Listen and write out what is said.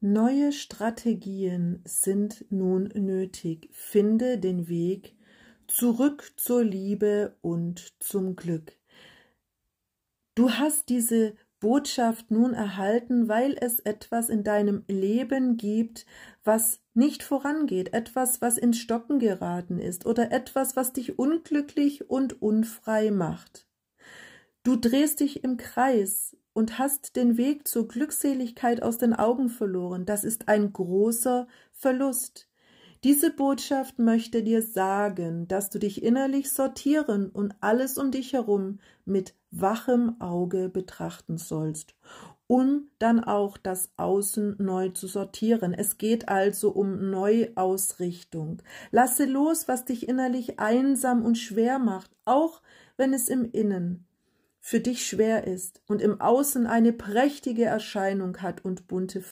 Neue Strategien sind nun nötig. Finde den Weg zurück zur Liebe und zum Glück. Du hast diese Botschaft nun erhalten, weil es etwas in deinem Leben gibt, was nicht vorangeht, etwas, was ins Stocken geraten ist oder etwas, was dich unglücklich und unfrei macht. Du drehst dich im Kreis, und hast den Weg zur Glückseligkeit aus den Augen verloren. Das ist ein großer Verlust. Diese Botschaft möchte dir sagen, dass du dich innerlich sortieren und alles um dich herum mit wachem Auge betrachten sollst, um dann auch das Außen neu zu sortieren. Es geht also um Neuausrichtung. Lasse los, was dich innerlich einsam und schwer macht, auch wenn es im Innen für dich schwer ist und im Außen eine prächtige Erscheinung hat und bunte